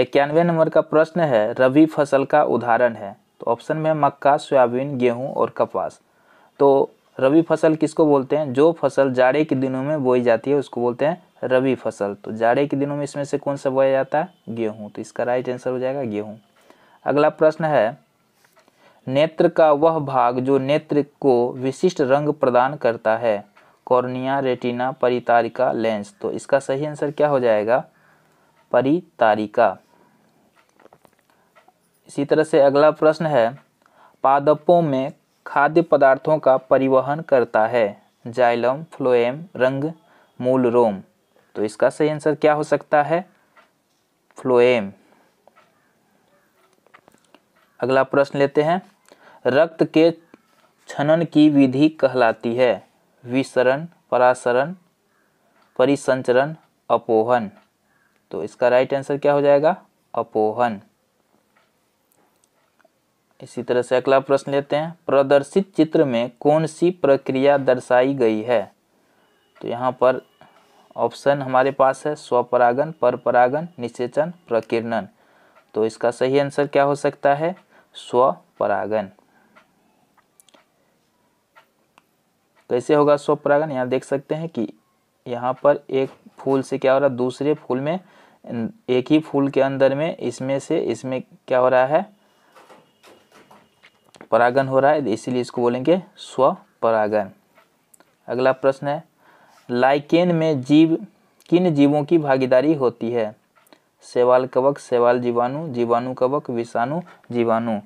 इक्यानवे नंबर का प्रश्न है रबी फसल का उदाहरण है तो ऑप्शन में मक्का सोयाबीन गेहूं और कपास तो रबी फसल किसको बोलते हैं जो फसल जाड़े के दिनों में बोई जाती है उसको बोलते हैं रबी फसल तो जाड़े के दिनों में इसमें से कौन सा बोया जाता है गेहूँ तो इसका राइट आंसर हो जाएगा गेहूँ अगला प्रश्न है नेत्र का वह भाग जो नेत्र को विशिष्ट रंग प्रदान करता है कॉर्निया रेटिना परितारिका लेंस तो इसका सही आंसर क्या हो जाएगा परितारिका इसी तरह से अगला प्रश्न है पादपों में खाद्य पदार्थों का परिवहन करता है जाइलम फ्लोएम रंग मूल रोम तो इसका सही आंसर क्या हो सकता है फ्लोएम अगला प्रश्न लेते हैं रक्त के छनन की विधि कहलाती है विसरण परासरण परिसंचरण अपोहन तो इसका राइट आंसर क्या हो जाएगा अपोहन इसी तरह से अगला प्रश्न लेते हैं प्रदर्शित चित्र में कौन सी प्रक्रिया दर्शाई गई है तो यहाँ पर ऑप्शन हमारे पास है स्वपरागन परपरागन निषेचन प्रकीर्णन तो इसका सही आंसर क्या हो सकता है स्वपरागन कैसे होगा स्वपरागन यहाँ देख सकते हैं कि यहाँ पर एक फूल से क्या हो रहा है दूसरे फूल में एक ही फूल के अंदर में इसमें से इसमें क्या हो रहा है परागन हो रहा है तो इसीलिए इसको बोलेंगे स्व परागन अगला प्रश्न है लाइकेन में जीव किन जीवों की भागीदारी होती है सेवाल कवक सेवाल जीवाणु जीवाणु कवक विषाणु जीवाणु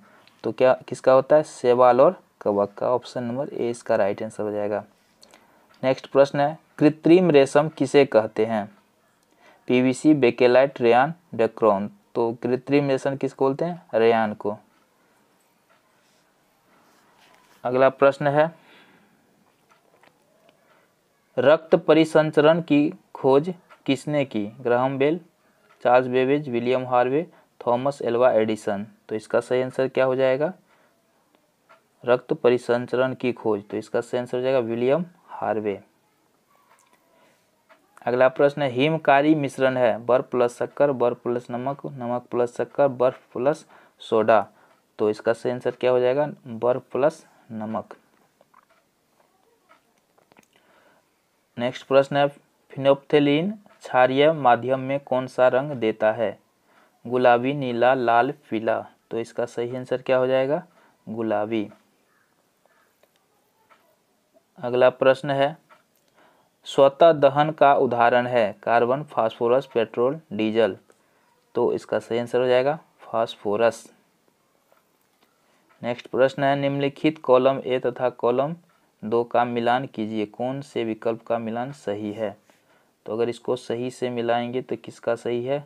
तो क्या किसका होता है सेवाल और कवक का ऑप्शन नंबर ए इसका राइट आंसर हो जाएगा नेक्स्ट प्रश्न है कृत्रिम रेशम किसे कहते हैं पीवीसी बेकेलाइट रेयान डेक्रॉन तो कृत्रिम रेशम किसको बोलते हैं रेयान को अगला प्रश्न है रक्त परिसंचरण की खोज किसने की Graham Bell Charles Babbage William Harvey Thomas Alva Edison तो इसका सही आंसर क्या हो जाएगा रक्त परिसंचरण की खोज तो इसका सही आंसर हो जाएगा विलियम हार्वे अगला प्रश्न हिमकारी मिश्रण है बर्फ प्लस शक्कर बर्फ प्लस नमक नमक प्लस शक्कर बर्फ प्लस सोडा तो इसका सही आंसर क्या हो जाएगा बर्फ प्लस नमक नेक्स्ट प्रश्न है फिनोप्थेलिन क्षारिय माध्यम में कौन सा रंग देता है गुलाबी नीला लाल पीला तो इसका सही आंसर क्या हो जाएगा गुलाबी अगला प्रश्न है स्वतः दहन का उदाहरण है कार्बन फास्फोरस पेट्रोल डीजल तो इसका सही आंसर हो जाएगा फास्फोरस नेक्स्ट प्रश्न है निम्नलिखित कॉलम ए तथा कॉलम दो का मिलान कीजिए कौन से विकल्प का मिलान सही है तो अगर इसको सही से मिलाएंगे तो किसका सही है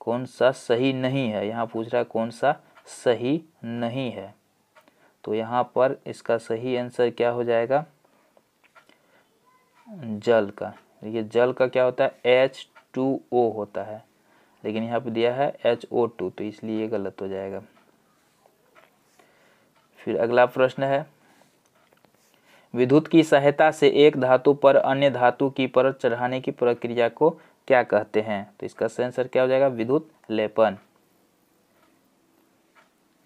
कौन सा सही नहीं है यहाँ पूछ रहा है कौन सा सही नहीं है तो यहाँ पर इसका सही आंसर क्या हो जाएगा जल का देखिए जल का क्या होता है एच टू ओ होता है लेकिन यहाँ पर दिया है एच ओ टू तो इसलिए गलत हो जाएगा फिर अगला प्रश्न है विद्युत की सहायता से एक धातु पर अन्य धातु की परत चढ़ाने की प्रक्रिया को क्या कहते हैं तो इसका सेंसर क्या हो जाएगा विद्युत लेपन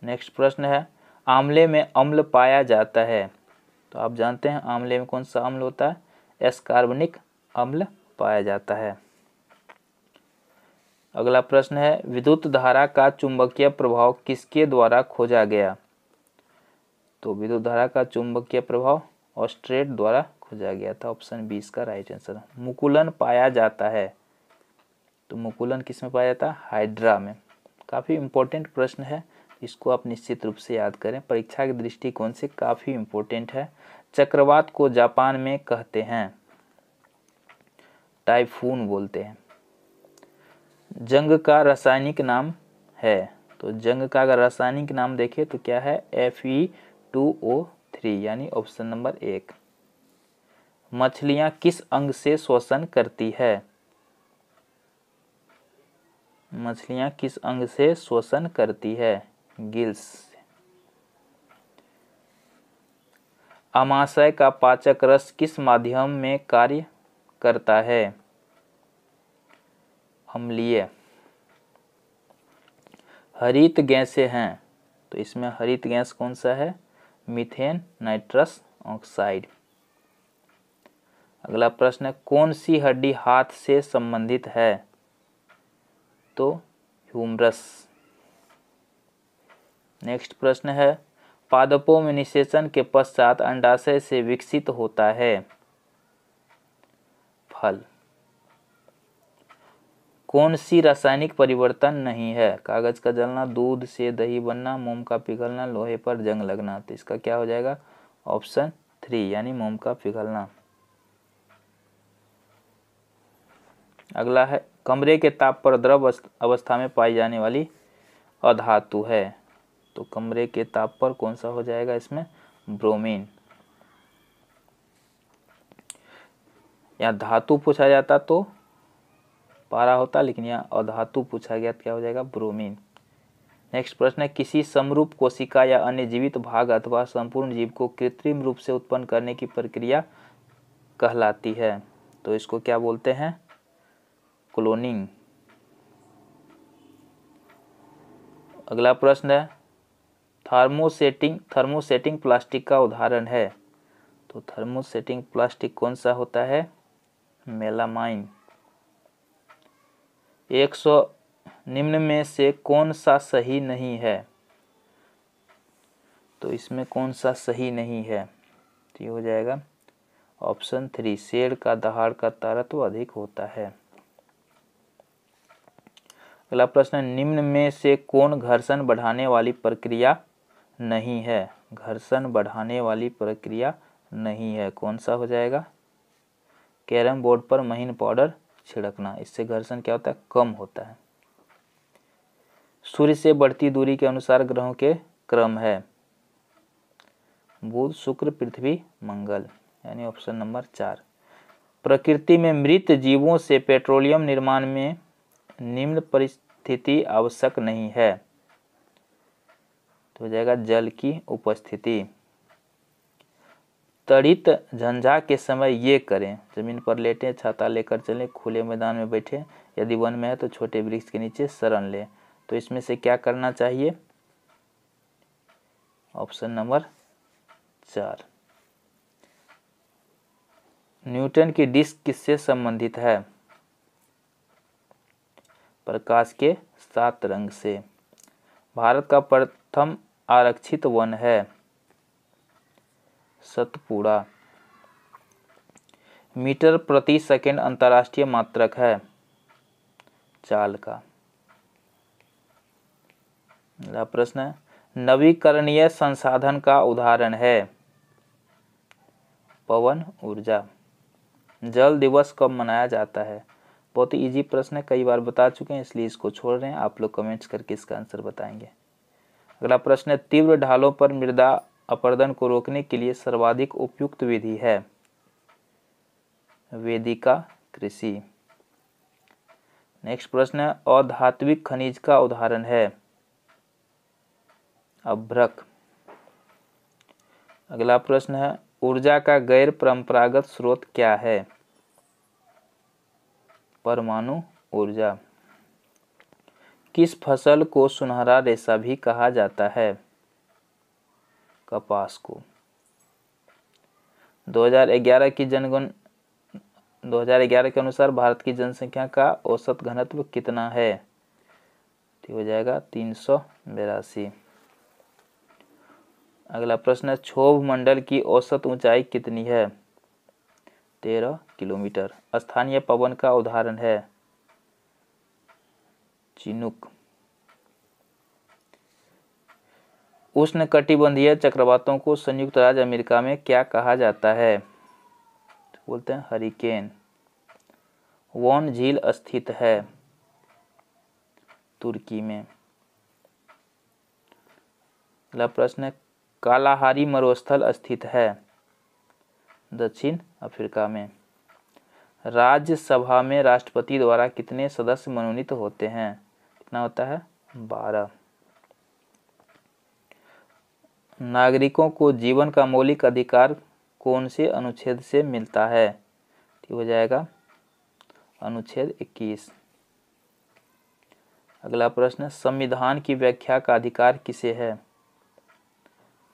नेक्स्ट प्रश्न है आमले में अम्ल पाया जाता है तो आप जानते हैं आमले में कौन सा अम्ल होता है एस कार्बनिक अम्ल पाया जाता है अगला प्रश्न है विद्युत धारा का चुंबकीय प्रभाव किसके द्वारा खोजा गया तो विद्युत धारा का चुंबकीय प्रभाव ऑस्ट्रेट द्वारा खोजा गया था ऑप्शन बीस का राइट आंसर मुकुलन पाया जाता है तो मुकुलन किस में पाया जाता है हाइड्रा में काफ़ी इंपॉर्टेंट प्रश्न है इसको आप निश्चित रूप से याद करें परीक्षा के दृष्टिकोण से काफ़ी इंपॉर्टेंट है चक्रवात को जापान में कहते हैं टाइफून बोलते हैं जंग का रासायनिक नाम है तो जंग का अगर रासायनिक नाम देखें तो क्या है F E e two O three यानी ऑप्शन नंबर एक मछलियां किस अंग से श्वसन करती है मछलियां किस अंग से श्वसन करती है गिल्स अमाशय का पाचक रस किस माध्यम में कार्य करता है अम्लीय हरित गैसें हैं तो इसमें हरित गैस कौन सा है मीथेन नाइट्रस ऑक्साइड अगला प्रश्न है कौन सी हड्डी हाथ से संबंधित है तो ह्यूमरस नेक्स्ट प्रश्न है पादपों में निषेचन के पश्चात अंडाशय से विकसित होता है फल कौन सी रासायनिक परिवर्तन नहीं है कागज का जलना दूध से दही बनना मोम का पिघलना लोहे पर जंग लगना तो इसका क्या हो जाएगा ऑप्शन थ्री यानी मोम का पिघलना अगला है कमरे के ताप पर द्रव अवस्था में पाई जाने वाली अधातु है तो कमरे के ताप पर कौन सा हो जाएगा इसमें ब्रोमीन या धातु पूछा जाता तो पारा होता लेकिन यहाँ अधातु पूछा गया तो क्या हो जाएगा ब्रोमीन नेक्स्ट प्रश्न है किसी समरूप कोशिका या अन्य जीवित भाग अथवा संपूर्ण जीव को कृत्रिम रूप से उत्पन्न करने की प्रक्रिया कहलाती है तो इसको क्या बोलते हैं क्लोनिंग अगला प्रश्न है थर्मोसेटिंग थर्मोसेटिंग प्लास्टिक का उदाहरण है तो थर्मोसेटिंग प्लास्टिक कौन सा होता है मेलामाइन एक सौ निम्न में से कौन सा सही नहीं है तो इसमें कौन सा सही नहीं है तो ये हो जाएगा ऑप्शन थ्री शेर का दहाड़ का तारत्व तो अधिक होता है अगला प्रश्न निम्न में से कौन घर्षण बढ़ाने वाली प्रक्रिया नहीं है घर्षण बढ़ाने वाली प्रक्रिया नहीं है कौन सा हो जाएगा कैरम बोर्ड पर महीन पाउडर छिड़कना इससे घर्षण क्या होता है कम होता है सूर्य से बढ़ती दूरी के अनुसार ग्रहों के क्रम है बुध शुक्र पृथ्वी मंगल यानी ऑप्शन नंबर चार प्रकृति में मृत जीवों से पेट्रोलियम निर्माण में निम्न परिस्थिति आवश्यक नहीं है तो हो जाएगा जल की उपस्थिति तड़ित झंझा के समय ये करें जमीन पर लेटे छाता लेकर चलें खुले मैदान में बैठे यदि वन में है तो छोटे वृक्ष के नीचे शरण लें तो इसमें से क्या करना चाहिए ऑप्शन नंबर चार न्यूटन की डिस्क किससे संबंधित है प्रकाश के सात रंग से भारत का प्रथम आरक्षित वन है सतपुड़ा मीटर प्रति सेकेंड अंतर्राष्ट्रीय मात्रक है चाल का अगला प्रश्न नवीकरणीय संसाधन का उदाहरण है पवन ऊर्जा जल दिवस कब मनाया जाता है बहुत ही इजी प्रश्न है कई बार बता चुके हैं इसलिए इसको छोड़ रहे हैं आप लोग कमेंट्स करके इसका आंसर बताएंगे अगला प्रश्न है तीव्र ढालों पर मृदा अपरदन को रोकने के लिए सर्वाधिक उपयुक्त विधि है वेदिका कृषि नेक्स्ट प्रश्न है अधात्विक खनिज का उदाहरण है अभ्रक अगला प्रश्न है ऊर्जा का गैर परंपरागत स्रोत क्या है परमाणु ऊर्जा किस फसल को सुनहरा रेशा भी कहा जाता है कपास को 2011 की जनगण 2011 के अनुसार भारत की जनसंख्या का औसत घनत्व कितना है ठीक हो जाएगा तीन सौ बेरासी अगला प्रश्न है क्षोभ मंडल की औसत ऊंचाई कितनी है तेरह किलोमीटर स्थानीय पवन का उदाहरण है चिनुक उष्ण कटिबंधीय चक्रवातों को संयुक्त राज्य अमेरिका में क्या कहा जाता है तो बोलते हैं हरिकेन वन झील स्थित है तुर्की में अगला प्रश्न है कालाहारी मरुस्थल स्थित है दक्षिण अफ्रीका में राज्यसभा में राष्ट्रपति द्वारा कितने सदस्य मनोनीत होते हैं कितना होता है बारह नागरिकों को जीवन का मौलिक अधिकार कौन से अनुच्छेद से मिलता है ठीक हो जाएगा अनुच्छेद 21 अगला प्रश्न संविधान की व्याख्या का अधिकार किसे है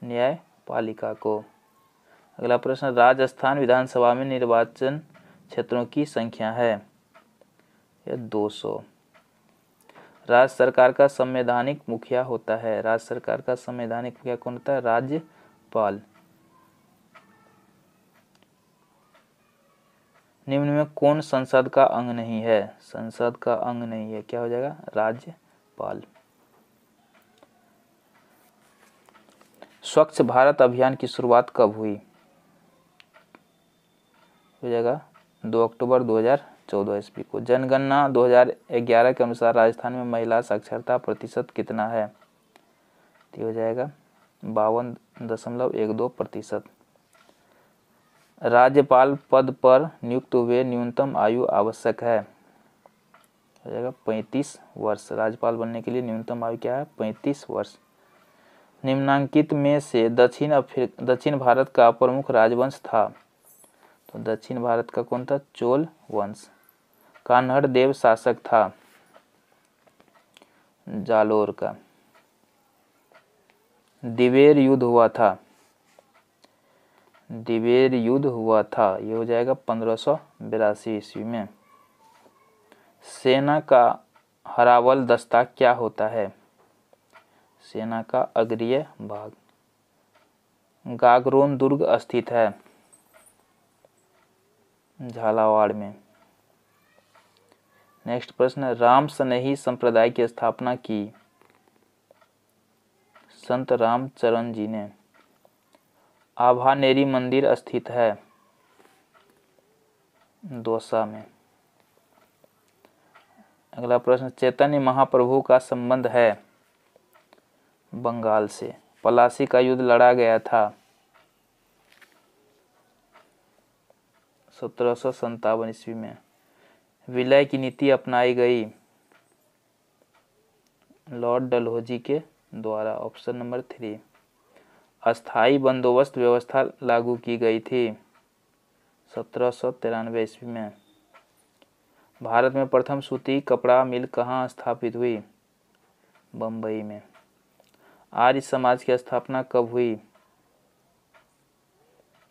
न्यायपालिका को अगला प्रश्न राजस्थान विधानसभा में निर्वाचन क्षेत्रों की संख्या है यह 200 राज्य सरकार का संवैधानिक मुखिया होता है राज्य सरकार का संवैधानिक मुखिया कौन होता है राज्यपाल निम्न में कौन संसद का अंग नहीं है संसद का अंग नहीं है क्या हो जाएगा राज्यपाल स्वच्छ भारत अभियान की शुरुआत कब हुई हो जाएगा दो अक्टूबर हजार चौदह ईस्वी को जनगणना 2011 के अनुसार राजस्थान में महिला साक्षरता प्रतिशत कितना है तो हो जाएगा बावन दशमलव एक दो प्रतिशत राज्यपाल पद पर नियुक्त हुए न्यूनतम आयु आवश्यक है जाएगा पैंतीस वर्ष राज्यपाल बनने के लिए न्यूनतम आयु क्या है पैंतीस वर्ष निम्नांकित में से दक्षिण दक्षिण भारत का प्रमुख राजवंश था तो दक्षिण भारत का कौन था चोल वंश का नरदेव शासक था जालोर का दिवेर युद्ध हुआ था दिवेर युद्ध हुआ था ये हो जाएगा पंद्रह सौ बिरासी ईस्वी में सेना का हरावल दस्ता क्या होता है सेना का अग्रिय भाग गागरोन दुर्ग स्थित है झालावाड़ में नेक्स्ट प्रश्न राम स्नेही संप्रदाय की स्थापना की संत रामचरण जी ने आभानेरी मंदिर स्थित है दोसा में अगला प्रश्न चैतन्य महाप्रभु का संबंध है बंगाल से पलासी का युद्ध लड़ा गया था सत्रह सौ ईस्वी में विलय की नीति अपनाई गई लॉर्ड डलहौजी के द्वारा ऑप्शन नंबर थ्री अस्थाई बंदोबस्त व्यवस्था लागू की गई थी सत्रह सौ तिरानवे ईस्वी में भारत में प्रथम सूती कपड़ा मिल कहाँ स्थापित हुई बम्बई में आर्य समाज की स्थापना कब हुई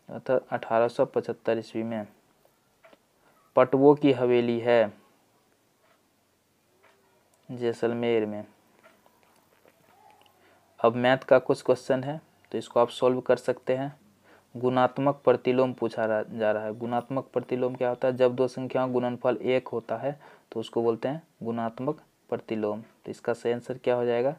अर्थात अठारह सौ पचहत्तर ईस्वी में पटवों की हवेली है जैसलमेर में अब मैथ का कुछ क्वेश्चन है तो इसको आप सॉल्व कर सकते हैं गुणात्मक प्रतिलोम पूछा जा रहा है गुणात्मक प्रतिलोम क्या होता है जब दो संख्याओं गुणनफल एक होता है तो उसको बोलते हैं गुणात्मक प्रतिलोम तो इसका सही आंसर क्या हो जाएगा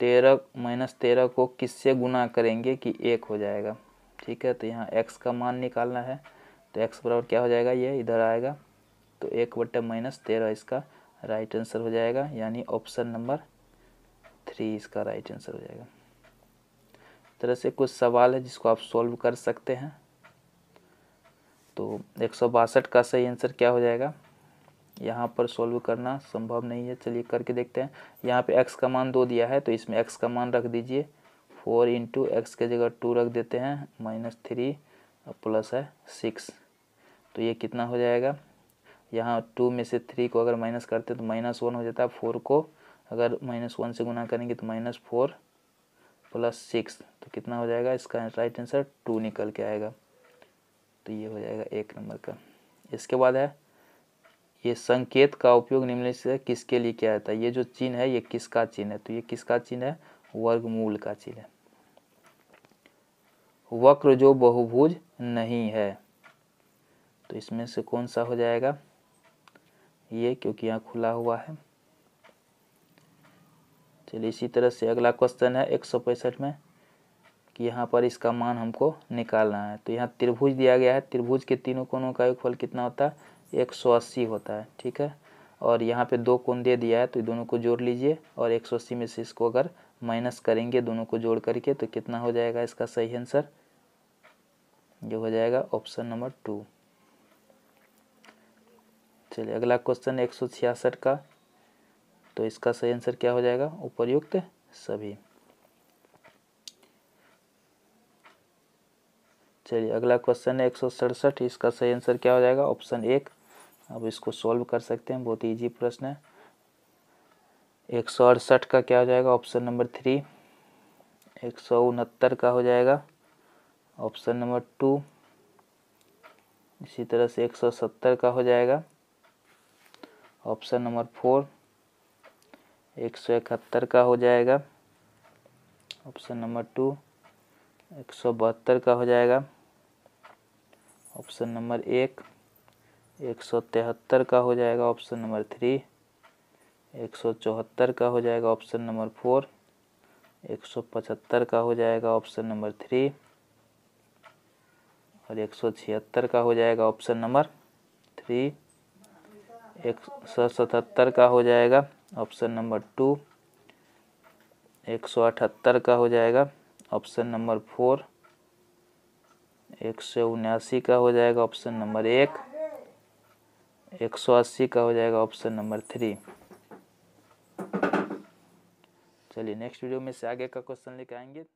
तेरह माइनस तेरह को किससे गुना करेंगे कि एक हो जाएगा ठीक है तो यहाँ एक्स का मान निकालना है तो एक्स बराबर क्या हो जाएगा ये इधर आएगा तो एक बट्टा माइनस तेरह इसका राइट आंसर हो जाएगा यानी ऑप्शन नंबर थ्री इसका राइट आंसर हो जाएगा तरह से कुछ सवाल है जिसको आप सॉल्व कर सकते हैं तो एक सौ बासठ का सही आंसर क्या हो जाएगा यहाँ पर सॉल्व करना संभव नहीं है चलिए करके देखते हैं यहाँ पे एक्स का मान दो दिया है तो इसमें एक्स का मान रख दीजिए फोर इंटू एक्स के जगह टू रख देते हैं माइनस थ्री प्लस है सिक्स तो ये कितना हो जाएगा यहाँ टू में से थ्री को अगर माइनस करते हैं तो माइनस वन हो जाता है फोर को अगर माइनस वन से गुना करेंगे तो माइनस फोर प्लस सिक्स तो कितना हो जाएगा इसका राइट आंसर टू निकल के आएगा तो ये हो जाएगा एक नंबर का इसके बाद है ये संकेत का उपयोग निम्नलिखित से किसके लिए किया जाता है ये जो चिन्ह है ये किसका चिन्ह है तो ये किसका चिन्ह है वर्गमूल का चिन्ह है वक्र जो बहुभुज नहीं है तो इसमें से कौन सा हो जाएगा ये क्योंकि यहाँ खुला हुआ है चलिए इसी तरह से अगला क्वेश्चन है एक सौ पैंसठ में कि यहाँ पर इसका मान हमको निकालना है तो यहाँ त्रिभुज दिया गया है त्रिभुज के तीनों कोणों का फल कितना होता है एक सौ अस्सी होता है ठीक है और यहाँ पे दो कोण दे दिया है तो दोनों को जोड़ लीजिए और एक सौ अस्सी में से इसको अगर माइनस करेंगे दोनों को जोड़ करके तो कितना हो जाएगा इसका सही आंसर जो हो जाएगा ऑप्शन नंबर टू चलिए अगला क्वेश्चन एक का तो इसका सही आंसर क्या हो जाएगा उपरयुक्त सभी चलिए अगला क्वेश्चन है एक इसका सही आंसर क्या हो जाएगा ऑप्शन एक अब इसको सॉल्व कर सकते हैं बहुत इजी ईजी प्रश्न है एक सौ अड़सठ का क्या हो जाएगा ऑप्शन नंबर थ्री एक सौ उनहत्तर का हो जाएगा ऑप्शन नंबर टू इसी तरह से एक सौ सत्तर का हो जाएगा ऑप्शन नंबर फोर एक सौ इकहत्तर का हो जाएगा ऑप्शन नंबर टू एक सौ बहत्तर का हो जाएगा ऑप्शन नंबर एक एक सौ तिहत्तर का हो जाएगा ऑप्शन नंबर थ्री एक सौ चौहत्तर का हो जाएगा ऑप्शन नंबर फोर एक सौ पचहत्तर का हो जाएगा ऑप्शन नंबर थ्री और एक सौ छिहत्तर का हो जाएगा ऑप्शन नंबर थ्री एक सौ सतहत्तर का हो जाएगा ऑप्शन नंबर टू एक सौ अठहत्तर का हो जाएगा ऑप्शन नंबर फोर एक सौ उन्यासी का हो जाएगा ऑप्शन नंबर एक एक सौ अस्सी का हो जाएगा ऑप्शन नंबर थ्री चलिए नेक्स्ट वीडियो में से आगे का क्वेश्चन लेके आएंगे